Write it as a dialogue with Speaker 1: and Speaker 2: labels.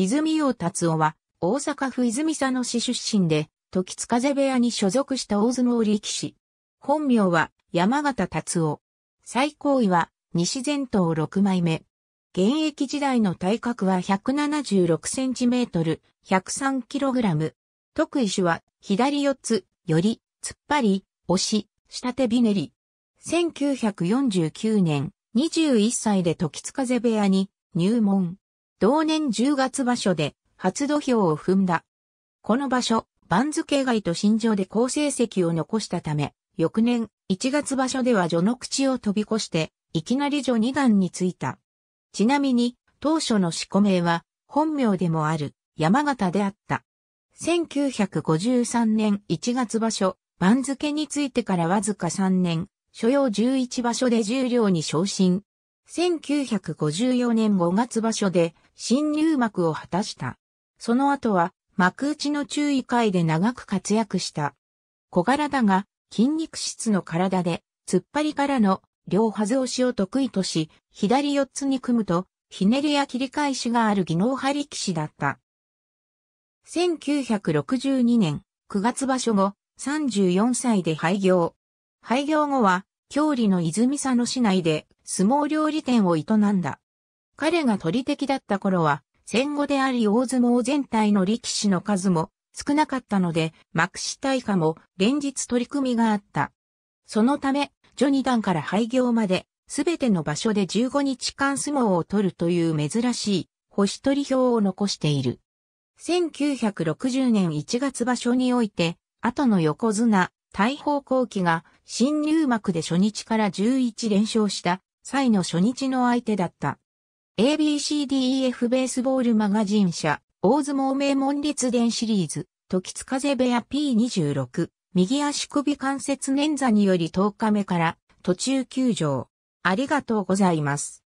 Speaker 1: 泉洋達夫は、大阪府泉佐野市出身で、時津風部屋に所属した大相撲力士。本名は、山形達夫。最高位は、西前頭6枚目。現役時代の体格は176センチメートル、103キログラム。特異種は、左四つ、より、突っ張り、押し、下手ビネリ。1949年、21歳で時津風部屋に入門。同年10月場所で初土俵を踏んだ。この場所、番付外と新庄で好成績を残したため、翌年1月場所では序の口を飛び越して、いきなり序二段についた。ちなみに、当初の四個名は、本名でもある、山形であった。1953年1月場所、番付についてからわずか3年、所要11場所で重量に昇進。1954年5月場所で、新入幕を果たした。その後は、幕内の注意会で長く活躍した。小柄だが、筋肉質の体で、突っ張りからの両端押しを得意とし、左四つに組むと、ひねりや切り返しがある技能派力士だった。1962年9月場所後、34歳で廃業。廃業後は、郷里の泉佐野市内で相撲料理店を営んだ。彼が取り敵だった頃は、戦後であり大相撲全体の力士の数も少なかったので、幕下大下も連日取り組みがあった。そのため、序二段から廃業まで、すべての場所で15日間相撲を取るという珍しい、星取り表を残している。1960年1月場所において、後の横綱、大砲後期が新入幕で初日から11連勝した際の初日の相手だった。ABCDEF ベースボールマガジン社、大相撲名門立伝シリーズ、時津風部屋 P26、右足首関節捻挫により10日目から途中休場。ありがとうございます。